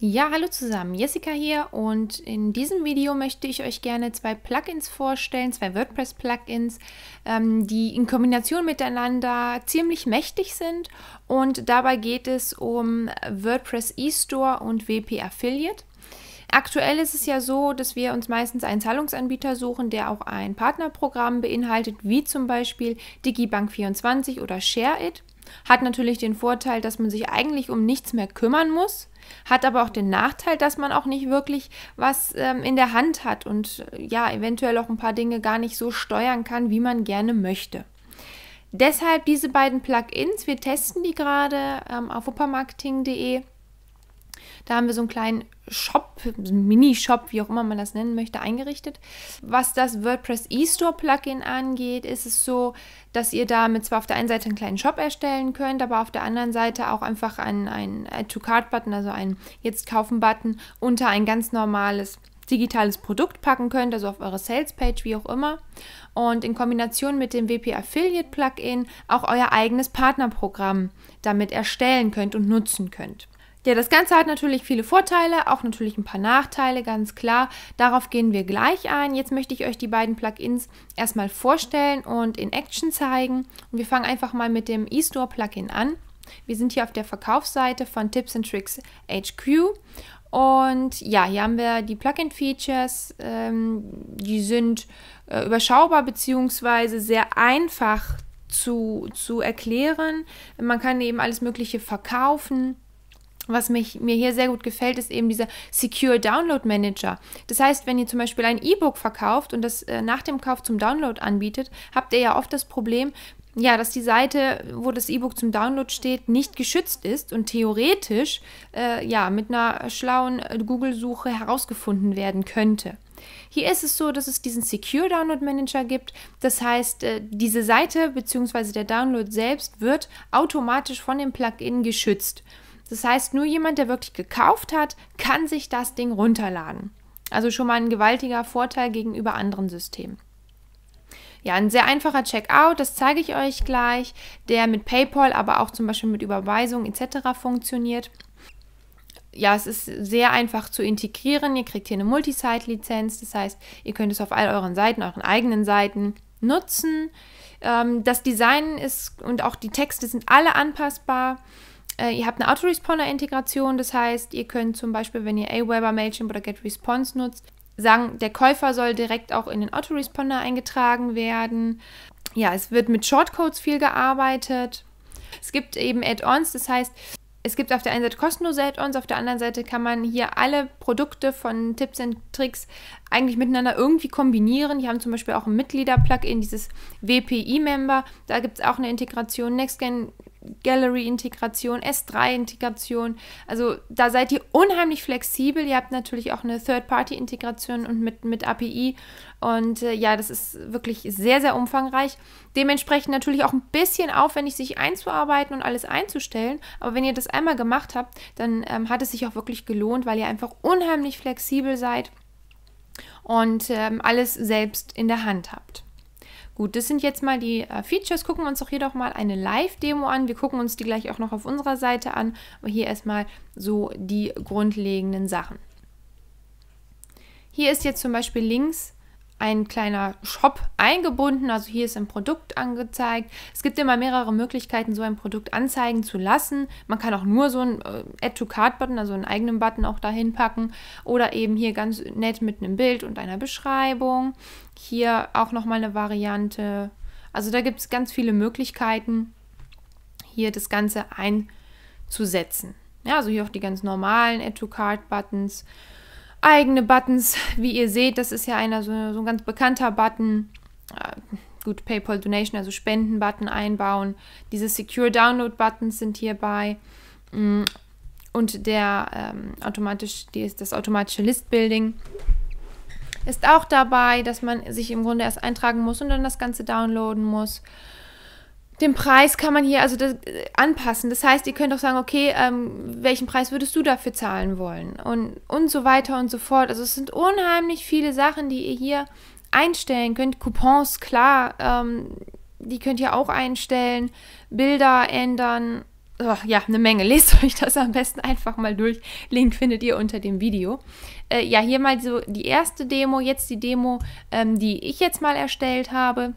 Ja, hallo zusammen, Jessica hier und in diesem Video möchte ich euch gerne zwei Plugins vorstellen, zwei WordPress-Plugins, ähm, die in Kombination miteinander ziemlich mächtig sind und dabei geht es um WordPress eStore und WP Affiliate. Aktuell ist es ja so, dass wir uns meistens einen Zahlungsanbieter suchen, der auch ein Partnerprogramm beinhaltet, wie zum Beispiel DigiBank24 oder ShareIt. Hat natürlich den Vorteil, dass man sich eigentlich um nichts mehr kümmern muss hat aber auch den Nachteil, dass man auch nicht wirklich was ähm, in der Hand hat und äh, ja, eventuell auch ein paar Dinge gar nicht so steuern kann, wie man gerne möchte. Deshalb diese beiden Plugins. Wir testen die gerade ähm, auf wuppermarketing.de da haben wir so einen kleinen Shop, Mini-Shop, wie auch immer man das nennen möchte, eingerichtet. Was das WordPress eStore-Plugin angeht, ist es so, dass ihr damit zwar auf der einen Seite einen kleinen Shop erstellen könnt, aber auf der anderen Seite auch einfach einen, einen Add-to-Card-Button, also einen Jetzt kaufen-Button unter ein ganz normales digitales Produkt packen könnt, also auf eure Sales-Page, wie auch immer. Und in Kombination mit dem WP Affiliate Plugin auch euer eigenes Partnerprogramm damit erstellen könnt und nutzen könnt. Ja, das Ganze hat natürlich viele Vorteile, auch natürlich ein paar Nachteile, ganz klar. Darauf gehen wir gleich ein. Jetzt möchte ich euch die beiden Plugins erstmal vorstellen und in Action zeigen. Und wir fangen einfach mal mit dem eStore Plugin an. Wir sind hier auf der Verkaufsseite von Tips and Tricks HQ. Und ja, hier haben wir die Plugin-Features. Ähm, die sind äh, überschaubar bzw. sehr einfach zu, zu erklären. Man kann eben alles Mögliche verkaufen was mich, mir hier sehr gut gefällt, ist eben dieser Secure Download Manager. Das heißt, wenn ihr zum Beispiel ein E-Book verkauft und das äh, nach dem Kauf zum Download anbietet, habt ihr ja oft das Problem, ja, dass die Seite, wo das E-Book zum Download steht, nicht geschützt ist und theoretisch äh, ja mit einer schlauen äh, Google-Suche herausgefunden werden könnte. Hier ist es so, dass es diesen Secure Download Manager gibt. Das heißt, äh, diese Seite bzw. der Download selbst wird automatisch von dem Plugin geschützt. Das heißt, nur jemand, der wirklich gekauft hat, kann sich das Ding runterladen. Also schon mal ein gewaltiger Vorteil gegenüber anderen Systemen. Ja, ein sehr einfacher Checkout, das zeige ich euch gleich, der mit PayPal, aber auch zum Beispiel mit Überweisung etc. funktioniert. Ja, es ist sehr einfach zu integrieren. Ihr kriegt hier eine Multisite-Lizenz, das heißt, ihr könnt es auf all euren Seiten, euren eigenen Seiten nutzen. Ähm, das Design ist und auch die Texte sind alle anpassbar. Äh, ihr habt eine Autoresponder-Integration, das heißt, ihr könnt zum Beispiel, wenn ihr Aweber, Mailchimp oder GetResponse nutzt, sagen, der Käufer soll direkt auch in den Autoresponder eingetragen werden. Ja, es wird mit Shortcodes viel gearbeitet. Es gibt eben Add-ons, das heißt, es gibt auf der einen Seite kostenlose Add-ons, auf der anderen Seite kann man hier alle Produkte von Tipps und Tricks eigentlich miteinander irgendwie kombinieren. Die haben zum Beispiel auch ein Mitglieder-Plugin, dieses WPI-Member. Da gibt es auch eine Integration, NextGen Gallery-Integration, S3-Integration. Also da seid ihr unheimlich flexibel. Ihr habt natürlich auch eine Third-Party-Integration und mit, mit API und äh, ja, das ist wirklich sehr, sehr umfangreich. Dementsprechend natürlich auch ein bisschen aufwendig, sich einzuarbeiten und alles einzustellen. Aber wenn ihr das einmal gemacht habt, dann ähm, hat es sich auch wirklich gelohnt, weil ihr einfach unheimlich flexibel seid und ähm, alles selbst in der Hand habt. Gut, das sind jetzt mal die äh, Features. Gucken wir uns doch hier doch mal eine Live-Demo an. Wir gucken uns die gleich auch noch auf unserer Seite an. Aber hier erstmal so die grundlegenden Sachen. Hier ist jetzt zum Beispiel links ein kleiner Shop eingebunden. Also hier ist ein Produkt angezeigt. Es gibt immer mehrere Möglichkeiten, so ein Produkt anzeigen zu lassen. Man kann auch nur so ein äh, Add-to-Card-Button, also einen eigenen Button auch dahin packen. Oder eben hier ganz nett mit einem Bild und einer Beschreibung. Hier auch nochmal eine Variante. Also da gibt es ganz viele Möglichkeiten, hier das Ganze einzusetzen. Ja, also hier auch die ganz normalen Add-to-Card-Buttons eigene Buttons. Wie ihr seht, das ist ja einer so, so ein ganz bekannter Button. Äh, gut, PayPal Donation, also Spenden-Button einbauen. Diese Secure Download-Buttons sind hierbei. Mm, und der ähm, automatisch, die, das automatische List-Building ist auch dabei, dass man sich im Grunde erst eintragen muss und dann das Ganze downloaden muss den Preis kann man hier also das, äh, anpassen. Das heißt, ihr könnt auch sagen, okay, ähm, welchen Preis würdest du dafür zahlen wollen? Und, und so weiter und so fort. Also es sind unheimlich viele Sachen, die ihr hier einstellen könnt. Coupons, klar, ähm, die könnt ihr auch einstellen. Bilder ändern. Oh, ja, eine Menge. Lest euch das am besten einfach mal durch. Link findet ihr unter dem Video. Äh, ja, hier mal so die erste Demo, jetzt die Demo, ähm, die ich jetzt mal erstellt habe.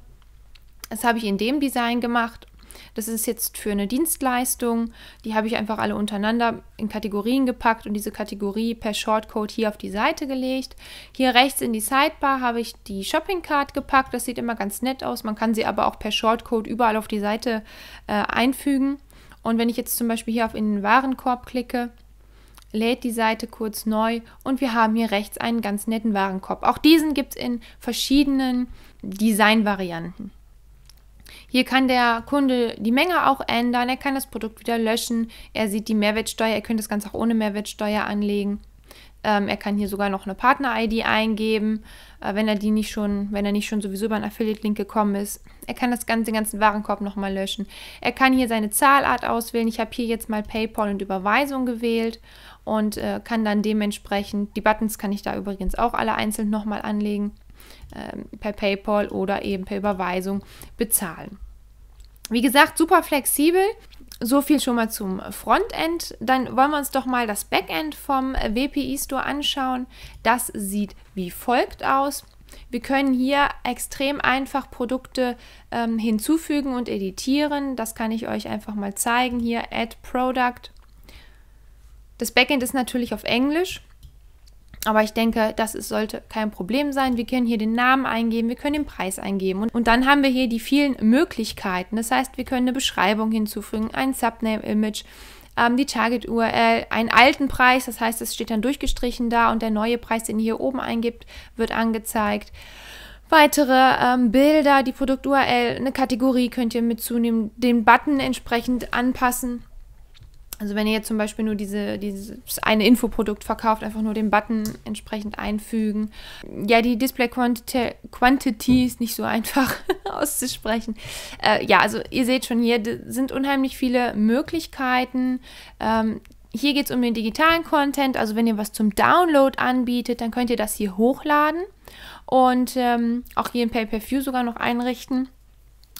Das habe ich in dem Design gemacht. Das ist jetzt für eine Dienstleistung. Die habe ich einfach alle untereinander in Kategorien gepackt und diese Kategorie per Shortcode hier auf die Seite gelegt. Hier rechts in die Sidebar habe ich die Shopping Card gepackt. Das sieht immer ganz nett aus. Man kann sie aber auch per Shortcode überall auf die Seite äh, einfügen. Und wenn ich jetzt zum Beispiel hier auf in den Warenkorb klicke, lädt die Seite kurz neu und wir haben hier rechts einen ganz netten Warenkorb. Auch diesen gibt es in verschiedenen Designvarianten. Hier kann der Kunde die Menge auch ändern, er kann das Produkt wieder löschen, er sieht die Mehrwertsteuer, er könnte das Ganze auch ohne Mehrwertsteuer anlegen. Ähm, er kann hier sogar noch eine Partner-ID eingeben, äh, wenn er die nicht schon, wenn er nicht schon sowieso über einen Affiliate-Link gekommen ist. Er kann das ganze, den ganzen Warenkorb nochmal löschen. Er kann hier seine Zahlart auswählen. Ich habe hier jetzt mal PayPal und Überweisung gewählt und äh, kann dann dementsprechend, die Buttons kann ich da übrigens auch alle einzeln nochmal anlegen. Ähm, per PayPal oder eben per Überweisung bezahlen. Wie gesagt, super flexibel. So viel schon mal zum Frontend. Dann wollen wir uns doch mal das Backend vom WPI Store anschauen. Das sieht wie folgt aus. Wir können hier extrem einfach Produkte ähm, hinzufügen und editieren. Das kann ich euch einfach mal zeigen. Hier Add Product. Das Backend ist natürlich auf Englisch. Aber ich denke, das ist, sollte kein Problem sein. Wir können hier den Namen eingeben, wir können den Preis eingeben und, und dann haben wir hier die vielen Möglichkeiten. Das heißt, wir können eine Beschreibung hinzufügen, ein Subname-Image, ähm, die Target-URL, einen alten Preis, das heißt, es steht dann durchgestrichen da und der neue Preis, den ihr hier oben eingibt, wird angezeigt weitere ähm, Bilder, die Produkt-URL, eine Kategorie könnt ihr mitzunehmen, den Button entsprechend anpassen. Also wenn ihr jetzt zum Beispiel nur diese, dieses eine Infoprodukt verkauft, einfach nur den Button entsprechend einfügen. Ja, die Display Quantity, Quantity ist nicht so einfach auszusprechen. Äh, ja, also ihr seht schon, hier sind unheimlich viele Möglichkeiten. Ähm, hier geht es um den digitalen Content. Also wenn ihr was zum Download anbietet, dann könnt ihr das hier hochladen und ähm, auch hier in Pay-Per-View sogar noch einrichten.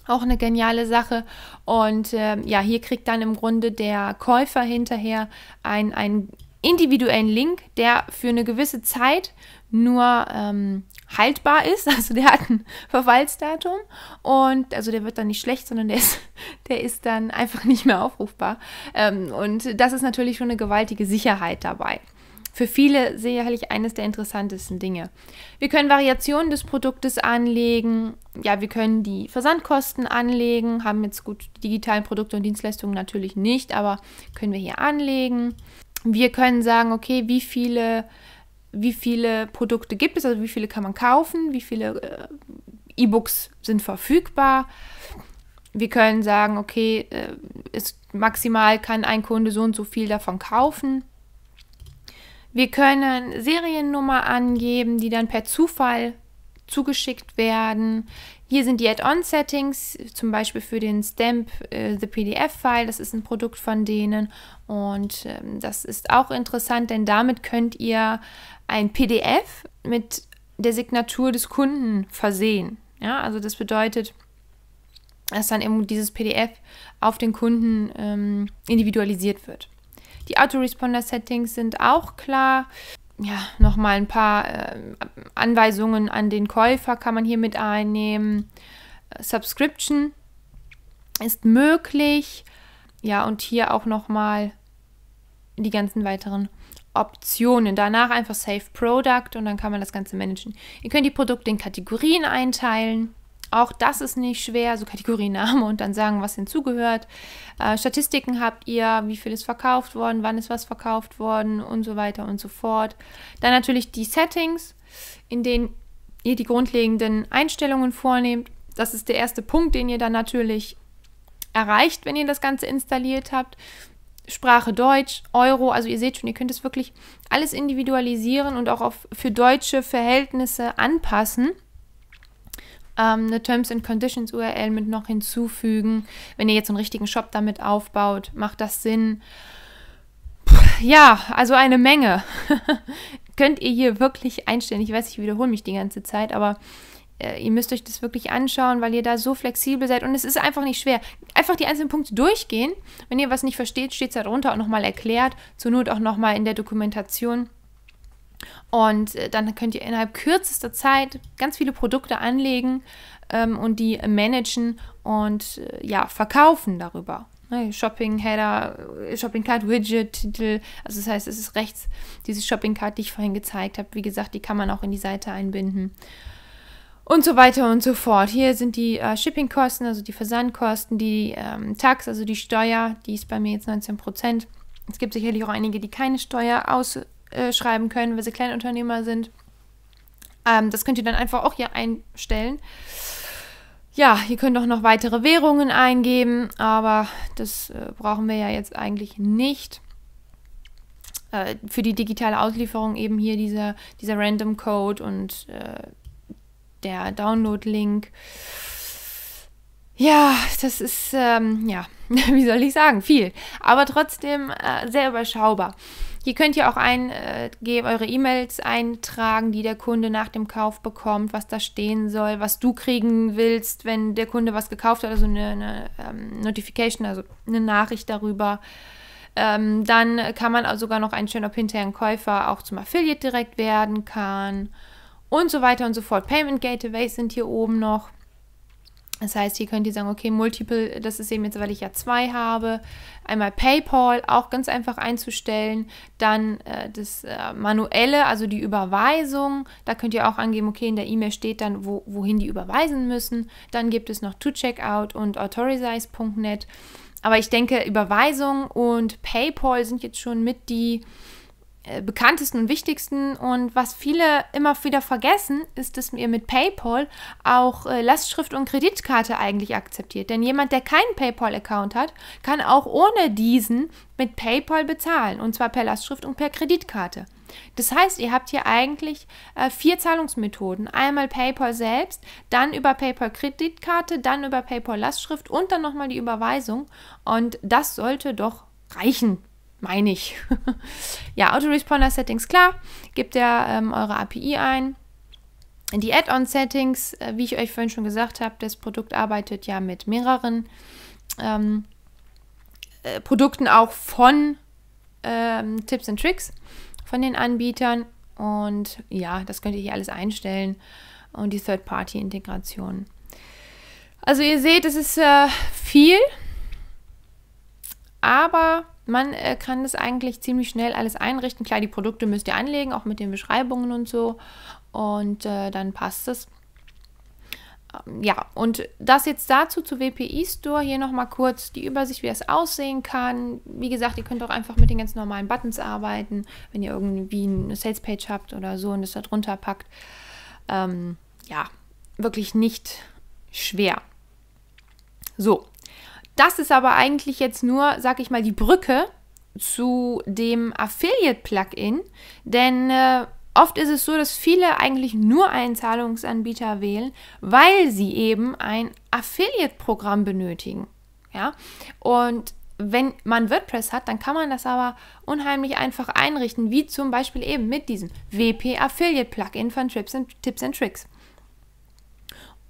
Auch eine geniale Sache. Und äh, ja, hier kriegt dann im Grunde der Käufer hinterher einen individuellen Link, der für eine gewisse Zeit nur ähm, haltbar ist. Also der hat ein Verfallsdatum und also der wird dann nicht schlecht, sondern der ist, der ist dann einfach nicht mehr aufrufbar. Ähm, und das ist natürlich schon eine gewaltige Sicherheit dabei für viele sicherlich eines der interessantesten Dinge. Wir können Variationen des Produktes anlegen, ja, wir können die Versandkosten anlegen, haben jetzt gut digitalen Produkte und Dienstleistungen natürlich nicht, aber können wir hier anlegen. Wir können sagen, okay, wie viele, wie viele Produkte gibt es, also wie viele kann man kaufen, wie viele äh, E-Books sind verfügbar. Wir können sagen, okay, äh, ist, maximal kann ein Kunde so und so viel davon kaufen. Wir können Seriennummer angeben, die dann per Zufall zugeschickt werden. Hier sind die Add-on-Settings, zum Beispiel für den Stamp äh, The PDF-File. Das ist ein Produkt von denen und ähm, das ist auch interessant, denn damit könnt ihr ein PDF mit der Signatur des Kunden versehen. Ja, also das bedeutet, dass dann eben dieses PDF auf den Kunden ähm, individualisiert wird. Die Autoresponder-Settings sind auch klar. Ja, nochmal ein paar äh, Anweisungen an den Käufer kann man hier mit einnehmen. Äh, Subscription ist möglich. Ja, und hier auch nochmal die ganzen weiteren Optionen. Danach einfach Save Product und dann kann man das Ganze managen. Ihr könnt die Produkte in Kategorien einteilen. Auch das ist nicht schwer, so Kategoriename und dann sagen, was hinzugehört. Äh, Statistiken habt ihr, wie viel ist verkauft worden, wann ist was verkauft worden und so weiter und so fort. Dann natürlich die Settings, in denen ihr die grundlegenden Einstellungen vornehmt. Das ist der erste Punkt, den ihr dann natürlich erreicht, wenn ihr das Ganze installiert habt. Sprache Deutsch, Euro, also ihr seht schon, ihr könnt es wirklich alles individualisieren und auch auf, für deutsche Verhältnisse anpassen ähm, eine Terms and Conditions URL mit noch hinzufügen. Wenn ihr jetzt einen richtigen Shop damit aufbaut, macht das Sinn. Puh, ja, also eine Menge. Könnt ihr hier wirklich einstellen. Ich weiß, ich wiederhole mich die ganze Zeit, aber äh, ihr müsst euch das wirklich anschauen, weil ihr da so flexibel seid und es ist einfach nicht schwer. Einfach die einzelnen Punkte durchgehen. Wenn ihr was nicht versteht, steht es darunter auch nochmal erklärt, zur Not auch nochmal in der Dokumentation. Und äh, dann könnt ihr innerhalb kürzester Zeit ganz viele Produkte anlegen ähm, und die managen und äh, ja, verkaufen darüber. Ne, Shopping Header, äh, Shopping Card Widget Titel. Also das heißt, es ist rechts diese Shopping Card, die ich vorhin gezeigt habe. Wie gesagt, die kann man auch in die Seite einbinden. Und so weiter und so fort. Hier sind die äh, Shipping-Kosten, also die Versandkosten, die ähm, Tax, also die Steuer, die ist bei mir jetzt 19%. Es gibt sicherlich auch einige, die keine Steuer aus äh, schreiben können, weil sie Kleinunternehmer sind. Ähm, das könnt ihr dann einfach auch hier einstellen. Ja, ihr könnt auch noch weitere Währungen eingeben, aber das äh, brauchen wir ja jetzt eigentlich nicht. Äh, für die digitale Auslieferung eben hier dieser, dieser Random Code und äh, der Download-Link. Ja, das ist, ähm, ja, wie soll ich sagen, viel. Aber trotzdem äh, sehr überschaubar. Hier könnt ihr auch eingeben, äh, eure E-Mails eintragen, die der Kunde nach dem Kauf bekommt, was da stehen soll, was du kriegen willst, wenn der Kunde was gekauft hat, also eine, eine ähm, Notification, also eine Nachricht darüber. Ähm, dann kann man sogar noch einstellen, ob hinterher ein Käufer auch zum Affiliate direkt werden kann und so weiter und so fort. Payment Gateways sind hier oben noch. Das heißt, hier könnt ihr sagen, okay, Multiple, das ist eben jetzt, weil ich ja zwei habe. Einmal PayPal, auch ganz einfach einzustellen. Dann äh, das äh, manuelle, also die Überweisung. Da könnt ihr auch angeben, okay, in der E-Mail steht dann, wo, wohin die überweisen müssen. Dann gibt es noch ToCheckout und Authorize.net. Aber ich denke, Überweisung und PayPal sind jetzt schon mit die äh, bekanntesten und wichtigsten. Und was viele immer wieder vergessen, ist, dass ihr mit PayPal auch äh, Lastschrift und Kreditkarte eigentlich akzeptiert. Denn jemand, der keinen PayPal-Account hat, kann auch ohne diesen mit PayPal bezahlen. Und zwar per Lastschrift und per Kreditkarte. Das heißt, ihr habt hier eigentlich äh, vier Zahlungsmethoden. Einmal PayPal selbst, dann über PayPal Kreditkarte, dann über PayPal Lastschrift und dann nochmal die Überweisung. Und das sollte doch reichen meine ich. ja, Autoresponder-Settings, klar, gebt ihr ähm, eure API ein. Die Add-on-Settings, äh, wie ich euch vorhin schon gesagt habe, das Produkt arbeitet ja mit mehreren ähm, äh, Produkten auch von ähm, Tipps und Tricks von den Anbietern. Und ja, das könnt ihr hier alles einstellen und die Third-Party-Integration. Also ihr seht, es ist äh, viel, aber man äh, kann das eigentlich ziemlich schnell alles einrichten. Klar, die Produkte müsst ihr anlegen, auch mit den Beschreibungen und so. Und äh, dann passt es. Ähm, ja, und das jetzt dazu zu WPI Store. Hier nochmal kurz die Übersicht, wie es aussehen kann. Wie gesagt, ihr könnt auch einfach mit den ganz normalen Buttons arbeiten, wenn ihr irgendwie eine Sales Page habt oder so und das da drunter packt. Ähm, ja, wirklich nicht schwer. So, das ist aber eigentlich jetzt nur, sag ich mal, die Brücke zu dem Affiliate-Plugin, denn äh, oft ist es so, dass viele eigentlich nur einen Zahlungsanbieter wählen, weil sie eben ein Affiliate-Programm benötigen. Ja, und wenn man WordPress hat, dann kann man das aber unheimlich einfach einrichten, wie zum Beispiel eben mit diesem WP Affiliate Plugin von Trips and, Tips and Tricks.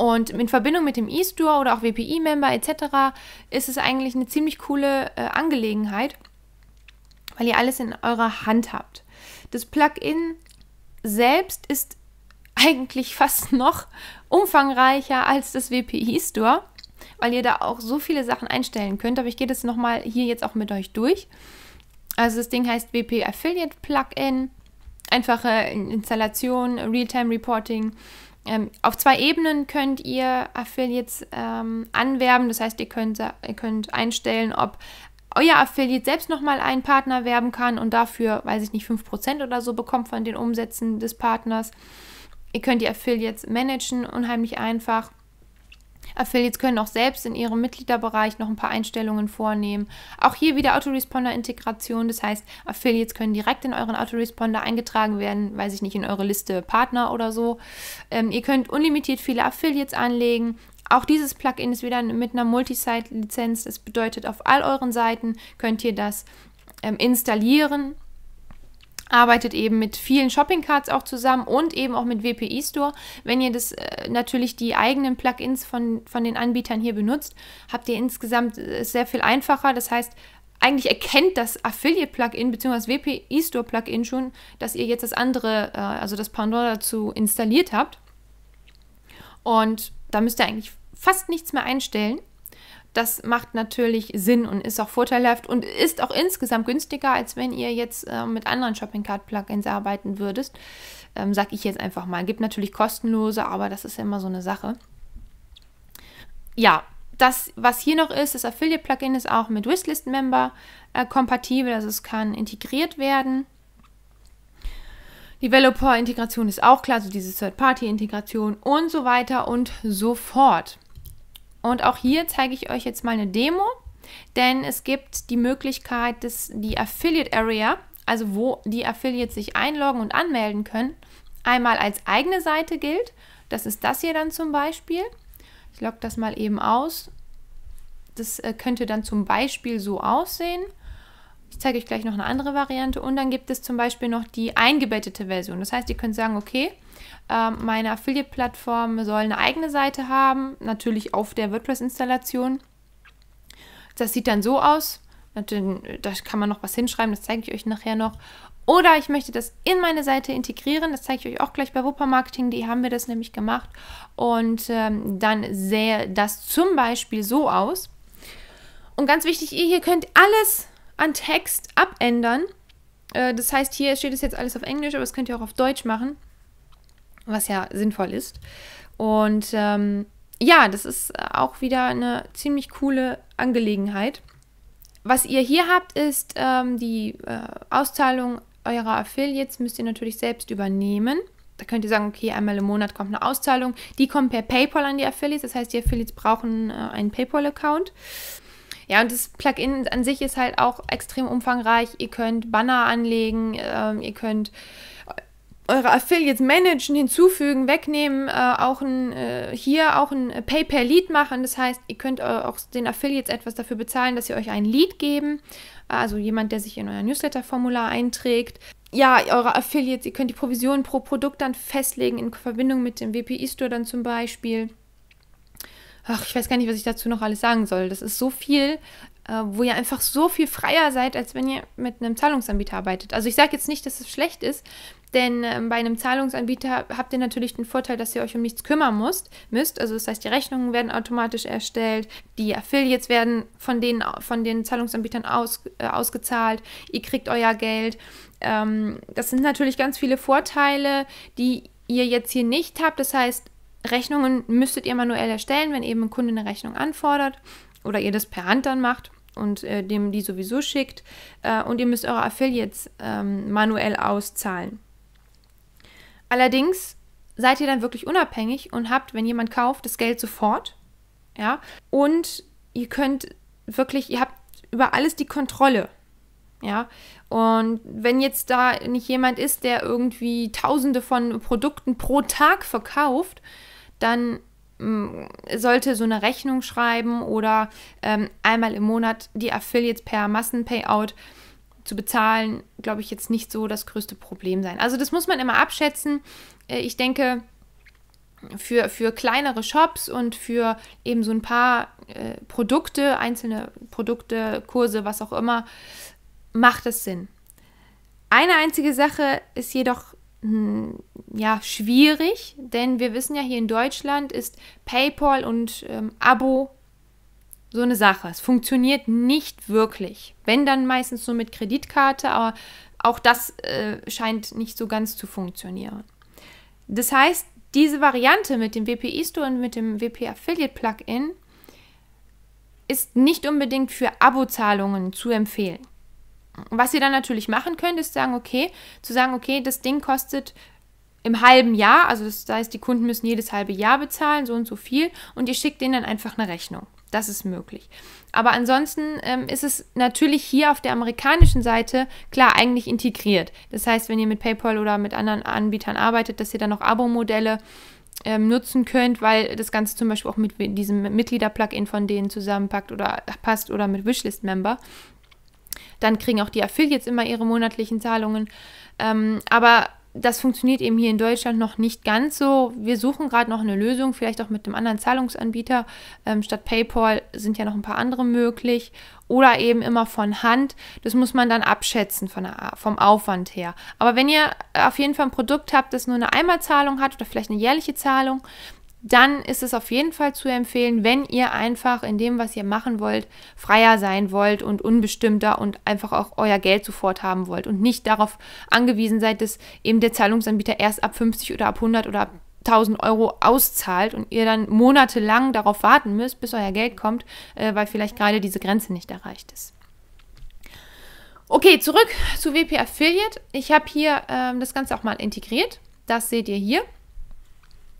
Und in Verbindung mit dem E-Store oder auch WPI-Member etc. ist es eigentlich eine ziemlich coole äh, Angelegenheit, weil ihr alles in eurer Hand habt. Das Plugin selbst ist eigentlich fast noch umfangreicher als das WPI-Store, weil ihr da auch so viele Sachen einstellen könnt. Aber ich gehe das nochmal hier jetzt auch mit euch durch. Also das Ding heißt WP Affiliate Plugin, einfache Installation, Realtime Reporting, ähm, auf zwei Ebenen könnt ihr Affiliates ähm, anwerben. Das heißt, ihr könnt, ihr könnt einstellen, ob euer Affiliate selbst nochmal einen Partner werben kann und dafür, weiß ich nicht, 5% oder so bekommt von den Umsätzen des Partners. Ihr könnt die Affiliates managen, unheimlich einfach. Affiliates können auch selbst in ihrem Mitgliederbereich noch ein paar Einstellungen vornehmen. Auch hier wieder Autoresponder-Integration, das heißt, Affiliates können direkt in euren Autoresponder eingetragen werden, weiß ich nicht, in eure Liste Partner oder so. Ähm, ihr könnt unlimitiert viele Affiliates anlegen. Auch dieses Plugin ist wieder mit einer Multisite-Lizenz. Das bedeutet, auf all euren Seiten könnt ihr das ähm, installieren arbeitet eben mit vielen Shopping Cards auch zusammen und eben auch mit WPI Store. Wenn ihr das äh, natürlich die eigenen Plugins von, von den Anbietern hier benutzt, habt ihr insgesamt äh, sehr viel einfacher. Das heißt, eigentlich erkennt das Affiliate-Plugin bzw. WPI Store-Plugin schon, dass ihr jetzt das andere, äh, also das Pandora dazu installiert habt. Und da müsst ihr eigentlich fast nichts mehr einstellen. Das macht natürlich Sinn und ist auch vorteilhaft und ist auch insgesamt günstiger, als wenn ihr jetzt äh, mit anderen Shopping Card Plugins arbeiten würdest. Ähm, sag ich jetzt einfach mal. Gibt natürlich kostenlose, aber das ist ja immer so eine Sache. Ja, das, was hier noch ist, das Affiliate Plugin ist auch mit Wishlist Member äh, kompatibel, also es kann integriert werden. Developer-Integration ist auch klar, also diese Third-Party-Integration und so weiter und so fort. Und auch hier zeige ich euch jetzt mal eine Demo, denn es gibt die Möglichkeit, dass die Affiliate Area, also wo die Affiliates sich einloggen und anmelden können, einmal als eigene Seite gilt. Das ist das hier dann zum Beispiel. Ich logge das mal eben aus. Das äh, könnte dann zum Beispiel so aussehen. Ich zeige euch gleich noch eine andere Variante. Und dann gibt es zum Beispiel noch die eingebettete Version. Das heißt, ihr könnt sagen, okay, ähm, meine Affiliate-Plattform soll eine eigene Seite haben, natürlich auf der WordPress-Installation. Das sieht dann so aus. Da kann man noch was hinschreiben, das zeige ich euch nachher noch. Oder ich möchte das in meine Seite integrieren, das zeige ich euch auch gleich bei die haben wir das nämlich gemacht. Und ähm, dann sähe das zum Beispiel so aus. Und ganz wichtig, ihr hier könnt alles an Text abändern. Äh, das heißt, hier steht es jetzt alles auf Englisch, aber das könnt ihr auch auf Deutsch machen was ja sinnvoll ist. Und ähm, ja, das ist auch wieder eine ziemlich coole Angelegenheit. Was ihr hier habt, ist ähm, die äh, Auszahlung eurer Affiliates, müsst ihr natürlich selbst übernehmen. Da könnt ihr sagen, okay, einmal im Monat kommt eine Auszahlung. Die kommt per PayPal an die Affiliates. Das heißt, die Affiliates brauchen äh, einen PayPal-Account. Ja, und das Plugin an sich ist halt auch extrem umfangreich. Ihr könnt Banner anlegen, ähm, ihr könnt eure Affiliates managen, hinzufügen, wegnehmen, äh, auch ein, äh, hier auch ein Pay-per-Lead machen. Das heißt, ihr könnt äh, auch den Affiliates etwas dafür bezahlen, dass sie euch ein Lead geben. Also jemand, der sich in euer Newsletter-Formular einträgt. Ja, eure Affiliates, ihr könnt die Provision pro Produkt dann festlegen, in Verbindung mit dem WPI-Store dann zum Beispiel. Ach, ich weiß gar nicht, was ich dazu noch alles sagen soll. Das ist so viel äh, wo ihr einfach so viel freier seid, als wenn ihr mit einem Zahlungsanbieter arbeitet. Also ich sage jetzt nicht, dass es schlecht ist. Denn ähm, bei einem Zahlungsanbieter habt ihr natürlich den Vorteil, dass ihr euch um nichts kümmern müsst, müsst. Also das heißt, die Rechnungen werden automatisch erstellt, die Affiliates werden von den, von den Zahlungsanbietern aus, äh, ausgezahlt, ihr kriegt euer Geld. Ähm, das sind natürlich ganz viele Vorteile, die ihr jetzt hier nicht habt. Das heißt, Rechnungen müsstet ihr manuell erstellen, wenn eben ein Kunde eine Rechnung anfordert oder ihr das per Hand dann macht und äh, dem die sowieso schickt. Äh, und ihr müsst eure Affiliates ähm, manuell auszahlen. Allerdings seid ihr dann wirklich unabhängig und habt, wenn jemand kauft, das Geld sofort. Ja. Und ihr könnt wirklich, ihr habt über alles die Kontrolle. Ja. Und wenn jetzt da nicht jemand ist, der irgendwie tausende von Produkten pro Tag verkauft, dann mm, sollte so eine Rechnung schreiben oder ähm, einmal im Monat die Affiliates per Massenpayout zu bezahlen, glaube ich, jetzt nicht so das größte Problem sein. Also das muss man immer abschätzen. Äh, ich denke, für, für kleinere Shops und für eben so ein paar äh, Produkte, einzelne Produkte, Kurse, was auch immer, macht es Sinn. Eine einzige Sache ist jedoch mh, hm, ja schwierig, denn wir wissen ja hier in Deutschland ist PayPal und ähm, Abo so eine Sache. Es funktioniert nicht wirklich. Wenn dann meistens nur mit Kreditkarte, aber auch das äh, scheint nicht so ganz zu funktionieren. Das heißt, diese Variante mit dem WPI Store und mit dem WP Affiliate Plugin ist nicht unbedingt für Abozahlungen zu empfehlen. Was ihr dann natürlich machen könnt, ist sagen, okay, zu sagen, okay, das Ding kostet im halben Jahr, also das heißt, die Kunden müssen jedes halbe Jahr bezahlen, so und so viel, und ihr schickt denen dann einfach eine Rechnung. Das ist möglich. Aber ansonsten ähm, ist es natürlich hier auf der amerikanischen Seite klar eigentlich integriert. Das heißt, wenn ihr mit PayPal oder mit anderen Anbietern arbeitet, dass ihr dann noch Abo-Modelle ähm, nutzen könnt, weil das Ganze zum Beispiel auch mit diesem Mitglieder-Plugin von denen zusammenpackt oder passt oder mit Wishlist-Member. Dann kriegen auch die Affiliates immer ihre monatlichen Zahlungen. Ähm, aber das funktioniert eben hier in Deutschland noch nicht ganz so. Wir suchen gerade noch eine Lösung, vielleicht auch mit einem anderen Zahlungsanbieter. Ähm, statt PayPal sind ja noch ein paar andere möglich. Oder eben immer von Hand. Das muss man dann abschätzen der, vom Aufwand her. Aber wenn ihr auf jeden Fall ein Produkt habt, das nur eine Einmalzahlung hat oder vielleicht eine jährliche Zahlung, dann ist es auf jeden Fall zu empfehlen, wenn ihr einfach in dem, was ihr machen wollt, freier sein wollt und unbestimmter und einfach auch euer Geld sofort haben wollt und nicht darauf angewiesen seid, dass eben der Zahlungsanbieter erst ab 50 oder ab 100 oder ab 1000 Euro auszahlt und ihr dann monatelang darauf warten müsst, bis euer Geld kommt, äh, weil vielleicht gerade diese Grenze nicht erreicht ist. Okay, zurück zu WP Affiliate. Ich habe hier ähm, das Ganze auch mal integriert. Das seht ihr hier.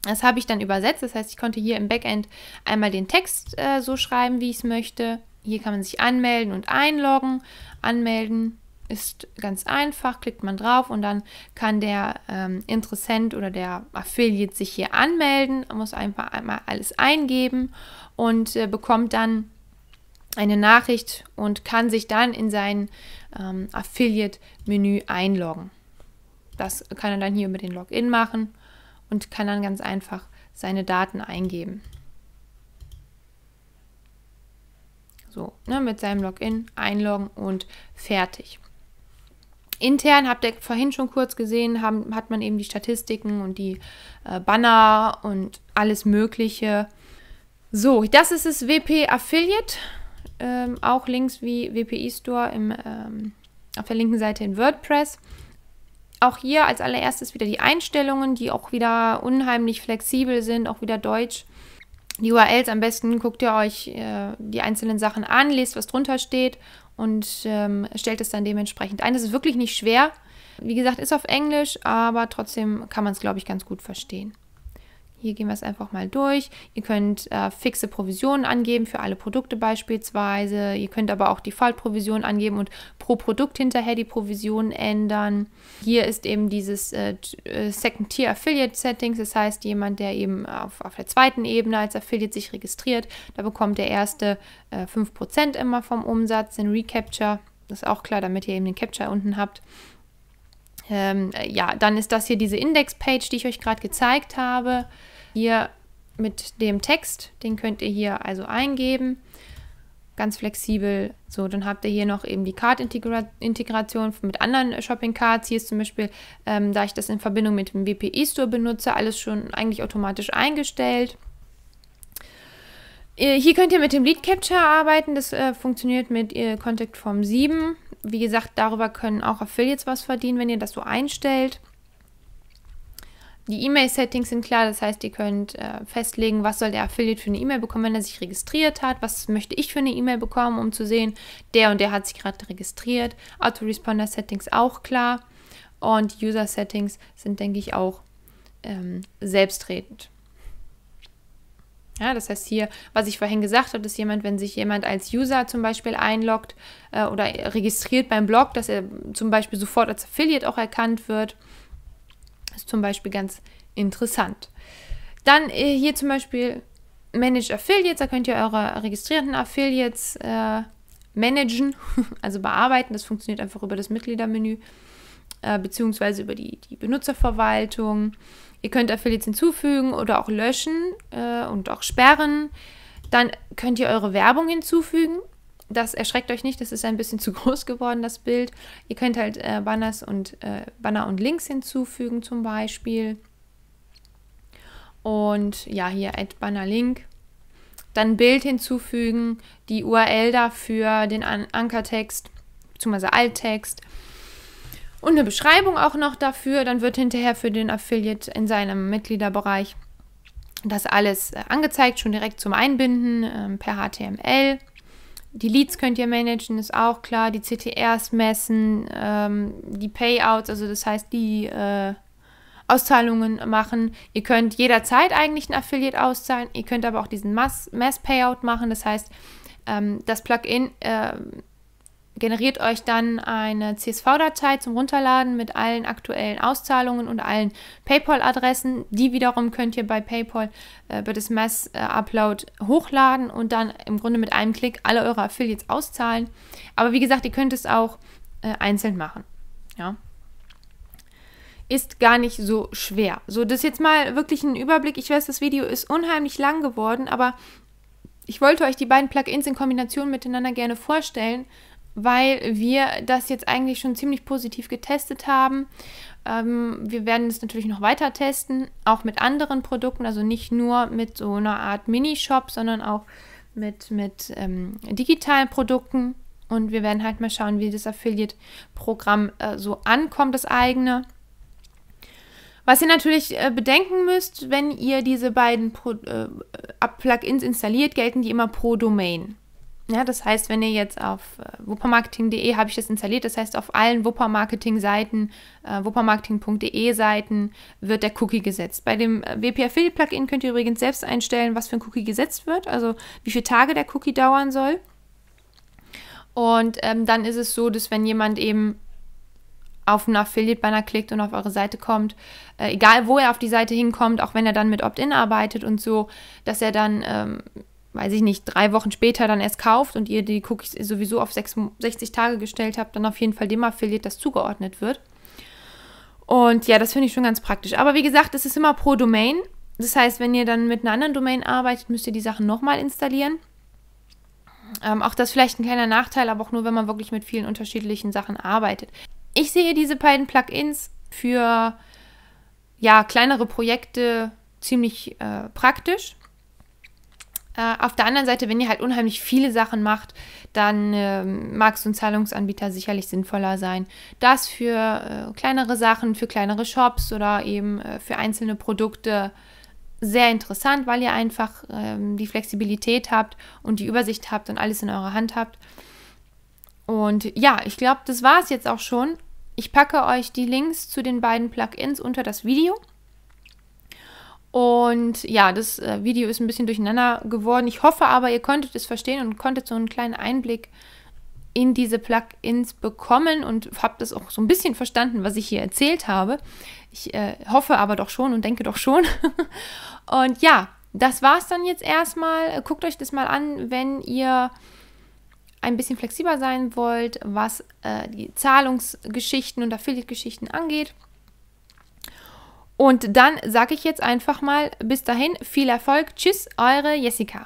Das habe ich dann übersetzt, das heißt, ich konnte hier im Backend einmal den Text äh, so schreiben, wie ich es möchte. Hier kann man sich anmelden und einloggen. Anmelden ist ganz einfach, klickt man drauf und dann kann der ähm, Interessent oder der Affiliate sich hier anmelden, muss einfach einmal alles eingeben und äh, bekommt dann eine Nachricht und kann sich dann in sein ähm, Affiliate-Menü einloggen. Das kann er dann hier über den Login machen und kann dann ganz einfach seine Daten eingeben. So, ne, mit seinem Login einloggen und fertig. Intern, habt ihr vorhin schon kurz gesehen, haben, hat man eben die Statistiken und die äh, Banner und alles Mögliche. So, das ist das WP Affiliate. Ähm, auch Links wie WPI e Store ähm, auf der linken Seite in WordPress auch hier als allererstes wieder die Einstellungen, die auch wieder unheimlich flexibel sind, auch wieder deutsch. Die URLs am besten guckt ihr euch äh, die einzelnen Sachen an, lest, was drunter steht und ähm, stellt es dann dementsprechend ein. Das ist wirklich nicht schwer. Wie gesagt, ist auf Englisch, aber trotzdem kann man es, glaube ich, ganz gut verstehen. Hier gehen wir es einfach mal durch. Ihr könnt äh, fixe Provisionen angeben für alle Produkte beispielsweise. Ihr könnt aber auch die Fallprovision angeben und pro Produkt hinterher die Provisionen ändern. Hier ist eben dieses äh, äh, Second Tier Affiliate Settings. Das heißt, jemand, der eben auf, auf der zweiten Ebene als Affiliate sich registriert, da bekommt der erste äh, 5% immer vom Umsatz, in Recapture. Das ist auch klar, damit ihr eben den Capture unten habt. Ähm, äh, ja, dann ist das hier diese Index-Page, die ich euch gerade gezeigt habe hier mit dem Text, den könnt ihr hier also eingeben, ganz flexibel. So, dann habt ihr hier noch eben die Card-Integration mit anderen Shopping-Cards. Hier ist zum Beispiel, ähm, da ich das in Verbindung mit dem WPI-Store benutze, alles schon eigentlich automatisch eingestellt. Äh, hier könnt ihr mit dem Lead Capture arbeiten. Das äh, funktioniert mit äh, Contact Form 7. Wie gesagt, darüber können auch Affiliates was verdienen, wenn ihr das so einstellt. Die E-Mail-Settings sind klar, das heißt, ihr könnt äh, festlegen, was soll der Affiliate für eine E-Mail bekommen, wenn er sich registriert hat, was möchte ich für eine E-Mail bekommen, um zu sehen, der und der hat sich gerade registriert. Autoresponder-Settings auch klar und User-Settings sind, denke ich, auch ähm, selbstredend. Ja, das heißt hier, was ich vorhin gesagt habe, dass jemand, wenn sich jemand als User zum Beispiel einloggt äh, oder registriert beim Blog, dass er zum Beispiel sofort als Affiliate auch erkannt wird ist zum Beispiel ganz interessant. Dann äh, hier zum Beispiel Manage Affiliates, da könnt ihr eure registrierten Affiliates äh, managen, also bearbeiten. Das funktioniert einfach über das Mitgliedermenü äh, beziehungsweise über die, die Benutzerverwaltung. Ihr könnt Affiliates hinzufügen oder auch löschen äh, und auch sperren. Dann könnt ihr eure Werbung hinzufügen das erschreckt euch nicht, das ist ein bisschen zu groß geworden, das Bild. Ihr könnt halt äh, Banners und, äh, Banner und Links hinzufügen zum Beispiel. Und ja, hier Add Banner Link. Dann Bild hinzufügen, die URL dafür, den An Ankertext, beziehungsweise Alttext. Und eine Beschreibung auch noch dafür. Dann wird hinterher für den Affiliate in seinem Mitgliederbereich das alles äh, angezeigt, schon direkt zum Einbinden äh, per HTML. Die Leads könnt ihr managen, ist auch klar. Die CTRs messen, ähm, die Payouts, also das heißt die äh, Auszahlungen machen. Ihr könnt jederzeit eigentlich ein Affiliate auszahlen. Ihr könnt aber auch diesen Mass-Payout machen. Das heißt, ähm, das Plugin äh, generiert euch dann eine CSV-Datei zum Runterladen mit allen aktuellen Auszahlungen und allen PayPal-Adressen. Die wiederum könnt ihr bei PayPal äh, bei das Mass Upload hochladen und dann im Grunde mit einem Klick alle eure Affiliates auszahlen. Aber wie gesagt, ihr könnt es auch äh, einzeln machen. Ja. Ist gar nicht so schwer. So, das ist jetzt mal wirklich ein Überblick. Ich weiß, das Video ist unheimlich lang geworden, aber ich wollte euch die beiden Plugins in Kombination miteinander gerne vorstellen weil wir das jetzt eigentlich schon ziemlich positiv getestet haben. Ähm, wir werden es natürlich noch weiter testen, auch mit anderen Produkten, also nicht nur mit so einer Art Minishop, sondern auch mit, mit ähm, digitalen Produkten. Und wir werden halt mal schauen, wie das Affiliate-Programm äh, so ankommt, das eigene. Was ihr natürlich äh, bedenken müsst, wenn ihr diese beiden äh, Plugins installiert, gelten die immer pro Domain. Ja, das heißt, wenn ihr jetzt auf äh, wuppermarketing.de habe ich das installiert, das heißt, auf allen Wuppermarketing-Seiten, äh, wuppermarketing.de-Seiten wird der Cookie gesetzt. Bei dem äh, WP-Affiliate-Plugin könnt ihr übrigens selbst einstellen, was für ein Cookie gesetzt wird, also wie viele Tage der Cookie dauern soll. Und ähm, dann ist es so, dass wenn jemand eben auf einen Affiliate-Banner klickt und auf eure Seite kommt, äh, egal wo er auf die Seite hinkommt, auch wenn er dann mit Opt-in arbeitet und so, dass er dann ähm, weiß ich nicht, drei Wochen später dann erst kauft und ihr die Cookies sowieso auf 60 Tage gestellt habt, dann auf jeden Fall dem Affiliate das zugeordnet wird. Und ja, das finde ich schon ganz praktisch. Aber wie gesagt, es ist immer pro Domain. Das heißt, wenn ihr dann mit einer anderen Domain arbeitet, müsst ihr die Sachen nochmal installieren. Ähm, auch das vielleicht ein kleiner Nachteil, aber auch nur, wenn man wirklich mit vielen unterschiedlichen Sachen arbeitet. Ich sehe diese beiden Plugins für ja, kleinere Projekte ziemlich äh, praktisch äh, auf der anderen Seite, wenn ihr halt unheimlich viele Sachen macht, dann äh, mag so ein Zahlungsanbieter sicherlich sinnvoller sein. Das für äh, kleinere Sachen, für kleinere Shops oder eben äh, für einzelne Produkte sehr interessant, weil ihr einfach ähm, die Flexibilität habt und die Übersicht habt und alles in eurer Hand habt. Und ja, ich glaube, das war es jetzt auch schon. Ich packe euch die Links zu den beiden Plugins unter das Video. Und ja, das äh, Video ist ein bisschen durcheinander geworden. Ich hoffe aber, ihr konntet es verstehen und konntet so einen kleinen Einblick in diese Plugins bekommen und habt es auch so ein bisschen verstanden, was ich hier erzählt habe. Ich äh, hoffe aber doch schon und denke doch schon. und ja, das war's dann jetzt erstmal. Guckt euch das mal an, wenn ihr ein bisschen flexibler sein wollt, was äh, die Zahlungsgeschichten und Affiliate-Geschichten angeht. Und dann sage ich jetzt einfach mal bis dahin viel Erfolg. Tschüss, eure Jessica.